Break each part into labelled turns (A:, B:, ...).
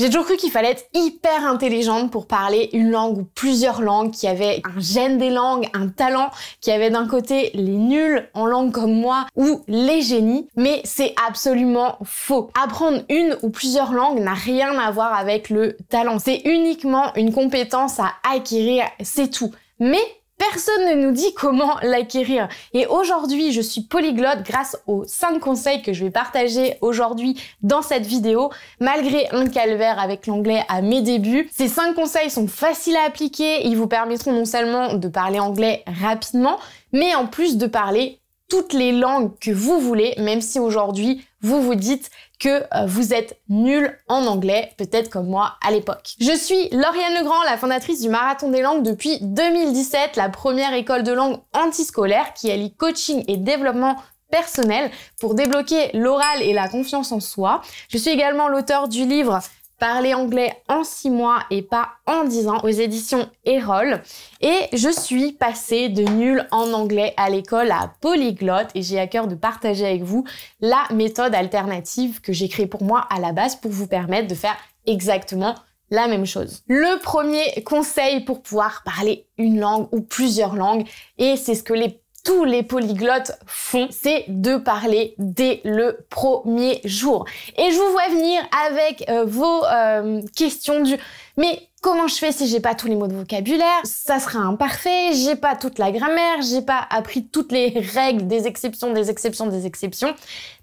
A: J'ai toujours cru qu'il fallait être hyper intelligente pour parler une langue ou plusieurs langues, qui avait un gène des langues, un talent, qui avait d'un côté les nuls en langue comme moi ou les génies, mais c'est absolument faux. Apprendre une ou plusieurs langues n'a rien à voir avec le talent. C'est uniquement une compétence à acquérir, c'est tout. Mais Personne ne nous dit comment l'acquérir. Et aujourd'hui, je suis polyglotte grâce aux 5 conseils que je vais partager aujourd'hui dans cette vidéo, malgré un calvaire avec l'anglais à mes débuts. Ces 5 conseils sont faciles à appliquer, ils vous permettront non seulement de parler anglais rapidement, mais en plus de parler toutes les langues que vous voulez, même si aujourd'hui vous vous dites que euh, vous êtes nul en anglais, peut-être comme moi à l'époque. Je suis Lauriane Legrand, la fondatrice du Marathon des langues depuis 2017, la première école de langue antiscolaire qui allie coaching et développement personnel pour débloquer l'oral et la confiance en soi. Je suis également l'auteur du livre Parler anglais en 6 mois et pas en 10 ans aux éditions Erol. Et je suis passée de nul en anglais à l'école à polyglotte et j'ai à cœur de partager avec vous la méthode alternative que j'ai créée pour moi à la base pour vous permettre de faire exactement la même chose. Le premier conseil pour pouvoir parler une langue ou plusieurs langues, et c'est ce que les tous les polyglottes font, c'est de parler dès le premier jour. Et je vous vois venir avec euh, vos euh, questions du mais comment je fais si j'ai pas tous les mots de vocabulaire Ça sera imparfait, j'ai pas toute la grammaire, j'ai pas appris toutes les règles des exceptions, des exceptions, des exceptions.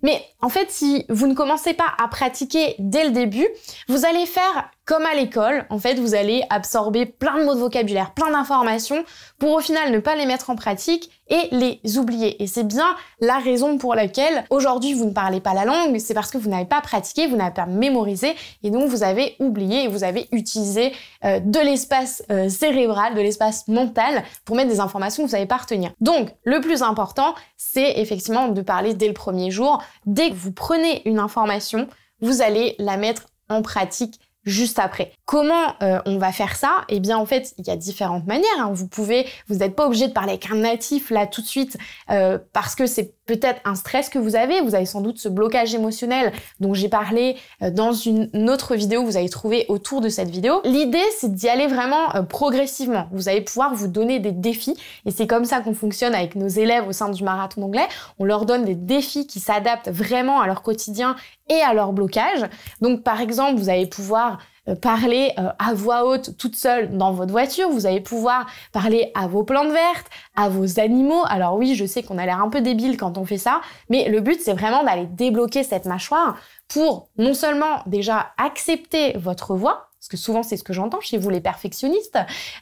A: Mais en fait, si vous ne commencez pas à pratiquer dès le début, vous allez faire comme à l'école. En fait, vous allez absorber plein de mots de vocabulaire, plein d'informations pour au final ne pas les mettre en pratique et les oublier. Et c'est bien la raison pour laquelle aujourd'hui vous ne parlez pas la langue, c'est parce que vous n'avez pas pratiqué, vous n'avez pas mémorisé et donc vous avez oublié et vous avez utilisé euh, de l'espace euh, cérébral, de l'espace mental pour mettre des informations que vous savez pas retenir. Donc, le plus important, c'est effectivement de parler dès le premier jour. Dès que vous prenez une information, vous allez la mettre en pratique juste après. Comment euh, on va faire ça Eh bien, en fait, il y a différentes manières. Hein. Vous pouvez, vous n'êtes pas obligé de parler avec un natif là tout de suite parce que c'est peut-être un stress que vous avez, vous avez sans doute ce blocage émotionnel dont j'ai parlé euh, dans une autre vidéo que vous avez trouvé autour de cette vidéo. L'idée, c'est d'y aller vraiment euh, progressivement. Vous allez pouvoir vous donner des défis et c'est comme ça qu'on fonctionne avec nos élèves au sein du marathon anglais. On leur donne des défis qui s'adaptent vraiment à leur quotidien et à leur blocage. Donc par exemple, vous allez pouvoir euh, parler euh, à voix haute toute seule dans votre voiture, vous allez pouvoir parler à vos plantes vertes, à vos animaux. Alors oui, je sais qu'on a l'air un peu débile quand on fait ça, mais le but c'est vraiment d'aller débloquer cette mâchoire pour non seulement déjà accepter votre voix, parce que souvent c'est ce que j'entends chez vous les perfectionnistes,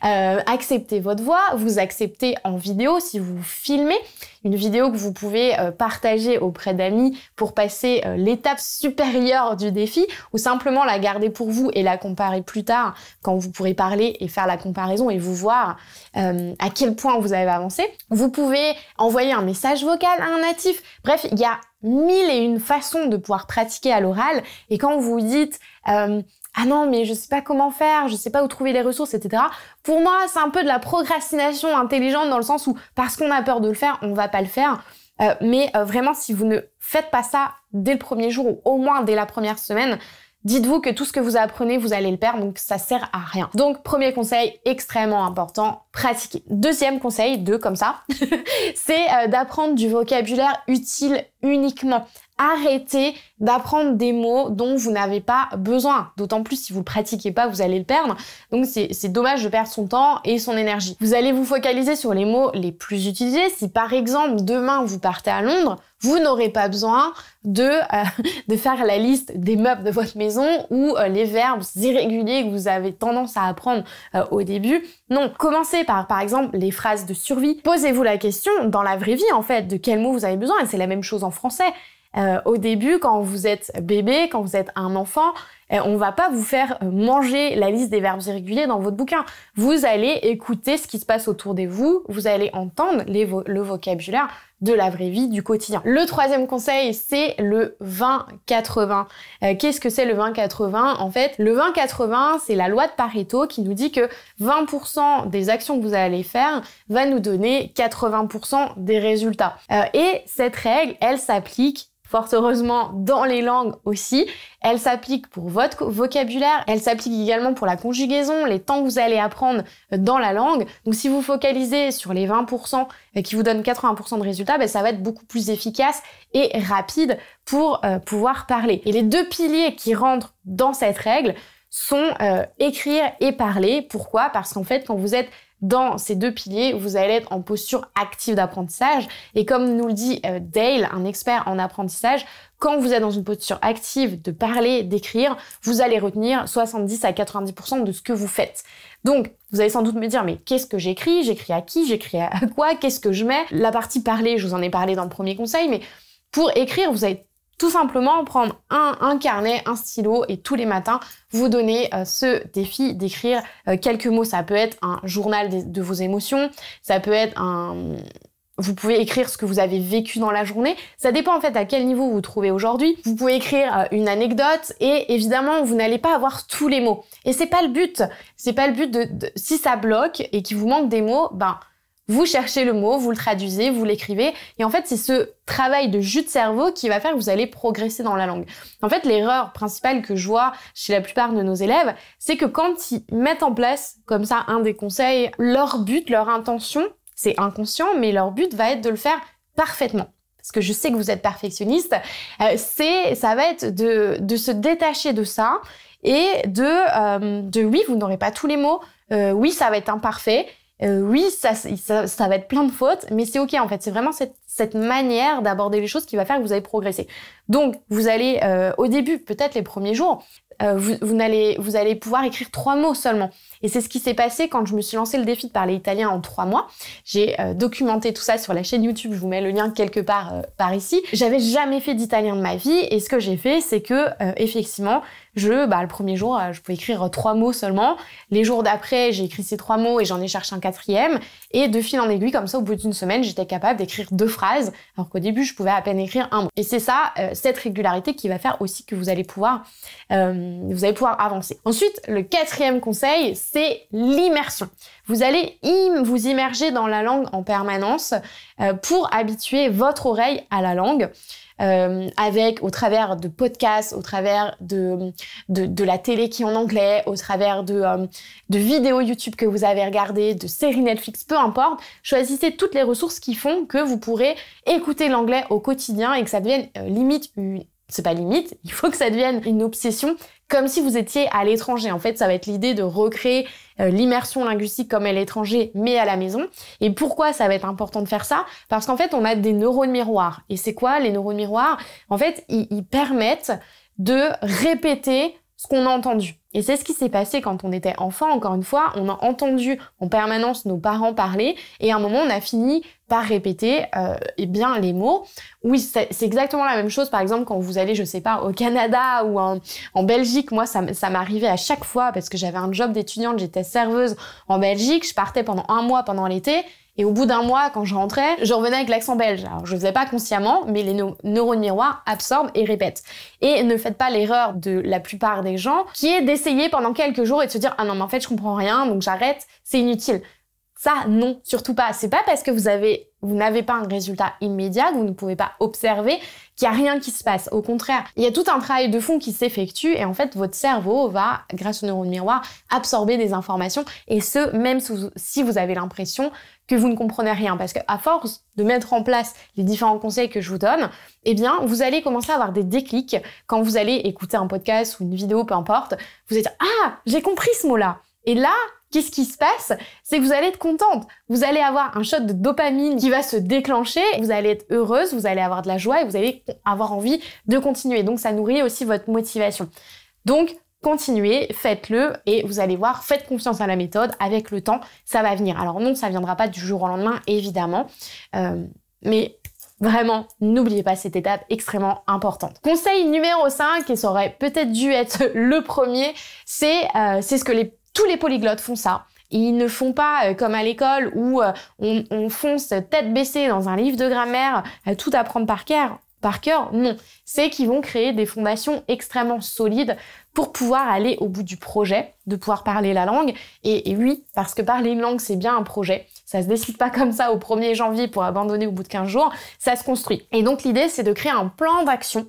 A: euh, acceptez votre voix, vous acceptez en vidéo si vous filmez, une vidéo que vous pouvez euh, partager auprès d'amis pour passer euh, l'étape supérieure du défi, ou simplement la garder pour vous et la comparer plus tard quand vous pourrez parler et faire la comparaison et vous voir à quel point vous avez avancé. Vous pouvez envoyer un message vocal à un natif, bref, il y a mille et une façons de pouvoir pratiquer à l'oral. Et quand vous dites, ah non, mais je sais pas comment faire, je sais pas où trouver les ressources, etc. Pour moi, c'est un peu de la procrastination intelligente dans le sens où parce qu'on a peur de le faire, on va pas le faire. Euh, mais euh, vraiment, si vous ne faites pas ça dès le premier jour ou au moins dès la première semaine, dites-vous que tout ce que vous apprenez, vous allez le perdre, donc ça sert à rien. Donc, premier conseil extrêmement important, pratiquez. Deuxième conseil, deux comme ça, c'est euh, d'apprendre du vocabulaire utile uniquement. Arrêtez d'apprendre des mots dont vous n'avez pas besoin. D'autant plus si vous le pratiquez pas, vous allez le perdre. Donc c'est dommage de perdre son temps et son énergie. Vous allez vous focaliser sur les mots les plus utilisés. Si par exemple demain vous partez à Londres, vous n'aurez pas besoin de, euh, de faire la liste des meubles de votre maison ou euh, les verbes irréguliers que vous avez tendance à apprendre euh, au début. Non, commencez par par exemple les phrases de survie. Posez-vous la question dans la vraie vie en fait de quels mots vous avez besoin et c'est la même chose en français. Euh, au début, quand vous êtes bébé, quand vous êtes un enfant, euh, on ne va pas vous faire euh, manger la liste des verbes irréguliers dans votre bouquin. Vous allez écouter ce qui se passe autour de vous, vous allez entendre le vocabulaire de la vraie vie, du quotidien. Le troisième conseil, c'est le 20-80. Qu'est-ce que c'est le 20-80 En fait, le 20-80, c'est la loi de Pareto qui nous dit que 20% des actions que vous allez faire va nous donner 80% des résultats. et cette règle, elle s'applique heureusement dans les langues aussi. Elle s'applique pour votre vocabulaire, elle s'applique également pour la conjugaison, les temps que vous allez apprendre euh, dans la langue. Donc si vous focalisez sur les 20% euh, qui vous donnent 80% de résultats, ben, ça va être beaucoup plus efficace et rapide pour euh, pouvoir parler. Et les deux piliers qui rentrent dans cette règle sont écrire et parler. Pourquoi Parce qu'en fait, quand vous êtes dans ces deux piliers, vous allez être en posture active d'apprentissage. Et comme nous le dit euh, Dale, un expert en apprentissage, quand vous êtes dans une posture active de parler, d'écrire, vous allez retenir 70 à 90% de ce que vous faites. Donc, vous allez sans doute me dire, mais qu'est-ce que j'écris J'écris à qui J'écris à quoi Qu'est-ce que je mets La partie parler, je vous en ai parlé dans le premier conseil, mais pour écrire, vous avez tout simplement prendre un, carnet, un stylo et tous les matins vous donner euh, ce défi d'écrire euh, quelques mots. Ça peut être un journal de, vos émotions, ça peut être un... Vous pouvez écrire ce que vous avez vécu dans la journée. Ça dépend en fait à quel niveau vous vous trouvez aujourd'hui. Vous pouvez écrire euh, une anecdote et évidemment vous n'allez pas avoir tous les mots. Et c'est pas le but. C'est pas le but de... si ça bloque et qu'il vous manque des mots, ben vous cherchez le mot, vous le traduisez, vous l'écrivez. Et en fait, c'est ce travail de jus de cerveau qui va faire que vous allez progresser dans la langue. En fait, l'erreur principale que je vois chez la plupart de nos élèves, c'est que quand ils mettent en place, comme ça, un des conseils, leur but, leur intention, c'est inconscient, mais leur but va être de le faire parfaitement parce que je sais que vous êtes perfectionniste, euh, c'est ça va être de, de, se détacher de ça et de, euh, de oui, vous n'aurez pas tous les mots, euh, oui, ça va être imparfait, euh, oui, ça, ça, ça, va être plein de fautes, mais c'est OK en fait. C'est vraiment cette, cette manière d'aborder les choses qui va faire que vous allez progresser. Donc, vous allez, euh, au début, peut-être les premiers jours, euh, vous, allez, vous allez pouvoir écrire trois mots seulement. Et c'est ce qui s'est passé quand je me suis lancé le défi de parler italien en trois mois. J'ai euh, documenté tout ça sur la chaîne YouTube, je vous mets le lien quelque part par ici. J'avais jamais fait d'italien de ma vie et ce que j'ai fait, c'est que effectivement, je, bah, le premier jour, je pouvais écrire trois mots seulement. Les jours d'après, j'ai écrit ces trois mots et j'en ai cherché un quatrième. Et de fil en aiguille, comme ça, au bout d'une semaine, j'étais capable d'écrire deux phrases alors qu'au début, je pouvais à peine écrire un mot. Et c'est ça, euh, cette régularité qui va faire aussi que vous allez pouvoir, euh, vous allez pouvoir avancer. Ensuite, le quatrième conseil, c'est l'immersion. Vous allez vous immerger dans la langue en permanence euh, pour habituer votre oreille à la langue. Euh, avec, au travers de podcasts, au travers de, de, la télé qui est en anglais, au travers de, euh, de vidéos YouTube que vous avez regardées, de séries Netflix, peu importe. Choisissez toutes les ressources qui font que vous pourrez écouter l'anglais au quotidien et que ça devienne euh, limite une c'est pas limite, il faut que ça devienne une obsession, comme si vous étiez à l'étranger. En fait, ça va être l'idée de recréer euh, l'immersion linguistique comme à l'étranger, mais à la maison. Et pourquoi ça va être important de faire ça Parce qu'en fait, on a des neurones miroirs. Et c'est quoi les neurones miroirs En fait, ils, ils permettent de répéter ce qu'on a entendu. Et c'est ce qui s'est passé quand on était enfant, encore une fois, on a entendu en permanence nos parents parler, et à un moment, on a fini par répéter euh, eh bien les mots. Oui, c'est exactement la même chose, par exemple, quand vous allez, je sais pas, au Canada ou en, Belgique. Moi, ça, ça m'arrivait à chaque fois, parce que j'avais un job d'étudiante, j'étais serveuse en Belgique, je partais pendant un mois pendant l'été, et au bout d'un mois, quand je rentrais, je revenais avec l'accent belge. Alors, je ne faisais pas consciemment, mais les neurones miroirs absorbent et répètent. Et ne faites pas l'erreur de la plupart des gens qui est d'essayer pendant quelques jours et de se dire Ah non, mais en fait, je comprends rien, donc j'arrête, c'est inutile. Ça, non, surtout pas. C'est pas parce que vous avez, vous n'avez pas un résultat immédiat, que vous ne pouvez pas observer, qu'il n'y a rien qui se passe. Au contraire, il y a tout un travail de fond qui s'effectue et en fait, votre cerveau va, grâce aux neurones miroir, absorber des informations et ce, même si vous avez l'impression que vous ne comprenez rien. Parce qu'à force de mettre en place les différents conseils que je vous donne, eh bien, vous allez commencer à avoir des déclics quand vous allez écouter un podcast ou une vidéo, peu importe. Vous êtes, ah, j'ai compris ce mot-là. Et là, qu'est-ce qui se passe C'est que vous allez être contente. Vous allez avoir un shot de dopamine qui va se déclencher, vous allez être heureuse, vous allez avoir de la joie et vous allez avoir envie de continuer. Donc ça nourrit aussi votre motivation. Donc continuez, faites-le et vous allez voir, faites confiance à la méthode, avec le temps, ça va venir. Alors non, ça ne viendra pas du jour au lendemain, évidemment, euh, mais Vraiment, n'oubliez pas cette étape extrêmement importante. Conseil numéro 5, et ça aurait peut-être dû être le premier, c'est euh, c'est ce que les tous les polyglottes font ça. Ils ne font pas euh, comme à l'école où euh, on, fonce tête baissée dans un livre de grammaire, euh, tout apprendre par cœur. Par cœur, non. C'est qu'ils vont créer des fondations extrêmement solides pour pouvoir aller au bout du projet, de pouvoir parler la langue. Et, et oui, parce que parler une langue, c'est bien un projet. Ça se décide pas comme ça au 1er janvier pour abandonner au bout de 15 jours. Ça se construit. Et donc, l'idée, c'est de créer un plan d'action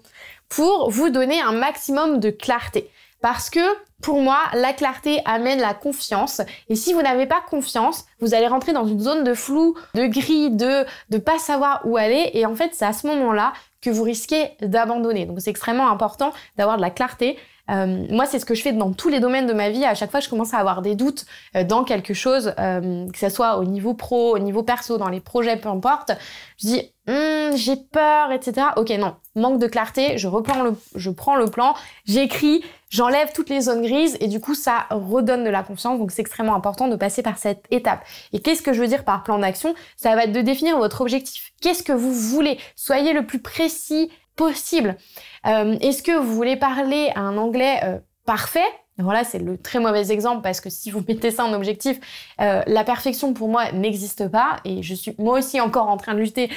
A: pour vous donner un maximum de clarté. Parce que pour moi, la clarté amène la confiance. Et si vous n'avez pas confiance, vous allez rentrer dans une zone de flou, de gris, de ne pas savoir où aller. Et en fait, c'est à ce moment-là que vous risquez d'abandonner. Donc c'est extrêmement important d'avoir de la clarté euh, moi, c'est ce que je fais dans tous les domaines de ma vie. À chaque fois, je commence à avoir des doutes euh, dans quelque chose, euh, que ce soit au niveau pro, au niveau perso, dans les projets, peu importe. Je dis, hum, j'ai peur, etc. Ok, non, manque de clarté, je reprends le, je prends le plan, j'écris, j'enlève toutes les zones grises et du coup ça redonne de la confiance. Donc c'est extrêmement important de passer par cette étape. Et qu'est-ce que je veux dire par plan d'action Ça va être de définir votre objectif. Qu'est-ce que vous voulez Soyez le plus précis possible. Euh, est-ce que vous voulez parler un anglais euh, parfait voilà, c'est le très mauvais exemple parce que si vous mettez ça en objectif, euh, la perfection pour moi n'existe pas et je suis moi aussi encore en train de lutter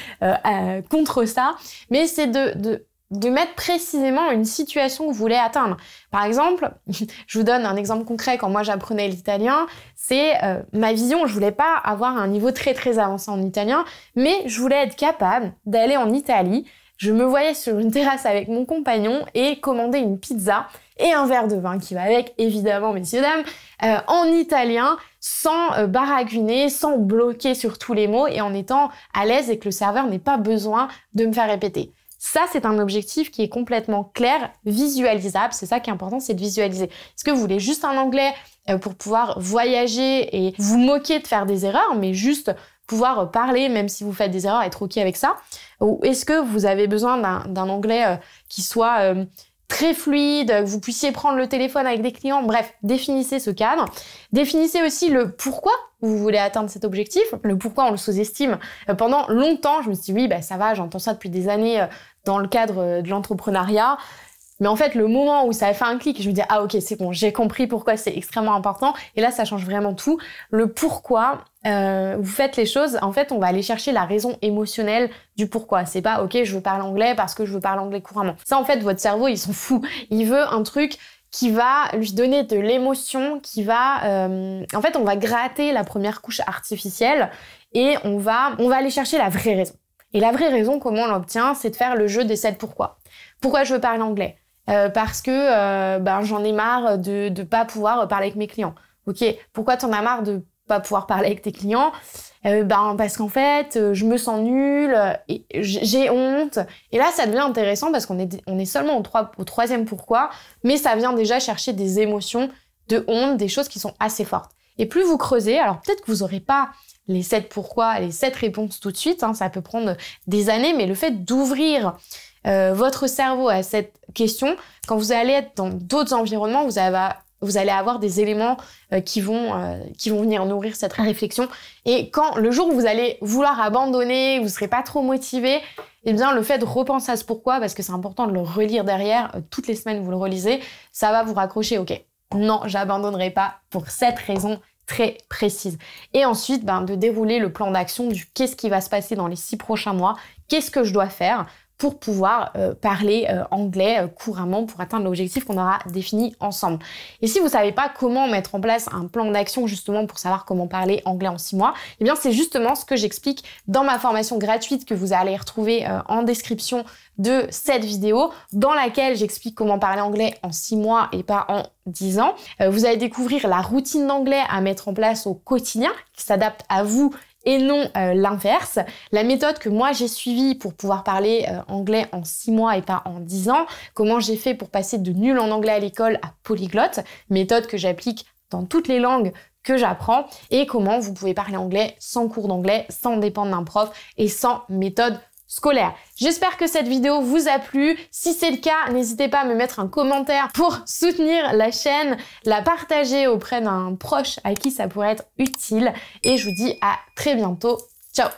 A: contre ça. Mais c'est de, de, mettre précisément une situation que vous voulez atteindre. Par exemple, je vous donne un exemple concret quand moi j'apprenais l'italien, c'est ma vision, je voulais pas avoir un niveau très très avancé en italien, mais je voulais être capable d'aller en Italie je me voyais sur une terrasse avec mon compagnon et commander une pizza et un verre de vin qui va avec, évidemment, messieurs, dames, euh, en italien, sans euh, baraguner, sans bloquer sur tous les mots et en étant à l'aise et que le serveur n'ait pas besoin de me faire répéter. Ça, c'est un objectif qui est complètement clair, visualisable. C'est ça qui est important, c'est de visualiser. Est-ce que vous voulez juste un anglais euh, pour pouvoir voyager et vous moquer de faire des erreurs, mais juste pouvoir parler, même si vous faites des erreurs, être OK avec ça Ou est-ce que vous avez besoin d'un anglais euh, qui soit euh, très fluide, que vous puissiez prendre le téléphone avec des clients Bref, définissez ce cadre. Définissez aussi le pourquoi vous voulez atteindre cet objectif, le pourquoi on le sous-estime. Euh, pendant longtemps, je me suis dit, oui, bah, ça va, j'entends ça depuis des années dans le cadre de l'entrepreneuriat. Mais en fait, le moment où ça a fait un clic, je me dis ah ok c'est bon, j'ai compris pourquoi c'est extrêmement important. Et là, ça change vraiment tout. Le pourquoi, euh, vous faites les choses, en fait, on va aller chercher la raison émotionnelle du pourquoi. C'est pas OK, je veux parler anglais parce que je veux parler anglais couramment. Ça, en fait, votre cerveau, il s'en fout. Il veut un truc qui va lui donner de l'émotion, qui va... Euh, en fait, on va gratter la première couche artificielle et on va, on va aller chercher la vraie raison. Et la vraie raison, comment on l'obtient, c'est de faire le jeu des sept pourquoi. Pourquoi je veux parler anglais euh, Parce que ben, j'en ai marre de ne pas pouvoir parler avec mes clients. Ok, pourquoi t'en as marre de pas pouvoir parler avec tes clients euh, ben, parce qu'en fait, euh, je me sens nulle, et j'ai honte. Et là, ça devient intéressant parce qu'on est, on est seulement au, troisième pourquoi, mais ça vient déjà chercher des émotions de honte, des choses qui sont assez fortes. Et plus vous creusez, alors peut-être que vous n'aurez pas les sept pourquoi, les sept réponses tout de suite, hein, ça peut prendre des années, mais le fait d'ouvrir euh, votre cerveau à cette question, quand vous allez être dans d'autres environnements, vous allez vous allez avoir des éléments euh, qui, vont, euh, qui vont venir nourrir cette réflexion. Et quand le jour où vous allez vouloir abandonner, vous ne serez pas trop motivé, eh bien le fait de repenser à ce pourquoi, parce que c'est important de le relire derrière, euh, toutes les semaines vous le relisez, ça va vous raccrocher, ok, non, j'abandonnerai pas pour cette raison très précise. Et ensuite, ben, de dérouler le plan d'action du qu'est-ce qui va se passer dans les six prochains mois, qu'est-ce que je dois faire pour pouvoir euh, parler euh, anglais euh, couramment pour atteindre l'objectif qu'on aura défini ensemble. Et si vous ne savez pas comment mettre en place un plan d'action justement pour savoir comment parler anglais en six mois, eh bien c'est justement ce que j'explique dans ma formation gratuite que vous allez retrouver en description de cette vidéo dans laquelle j'explique comment parler anglais en six mois et pas en dix ans. vous allez découvrir la routine d'anglais à mettre en place au quotidien qui s'adapte à vous et non euh, l'inverse. La méthode que moi j'ai suivie pour pouvoir parler euh, anglais en 6 mois et pas en 10 ans, comment j'ai fait pour passer de nul en anglais à l'école à polyglotte, méthode que j'applique dans toutes les langues que j'apprends, et comment vous pouvez parler anglais sans cours d'anglais, sans dépendre d'un prof et sans méthode scolaire. J'espère que cette vidéo vous a plu. Si c'est le cas, n'hésitez pas à me mettre un commentaire pour soutenir la chaîne, la partager auprès d'un proche à qui ça pourrait être utile. Et je vous dis à très bientôt. Ciao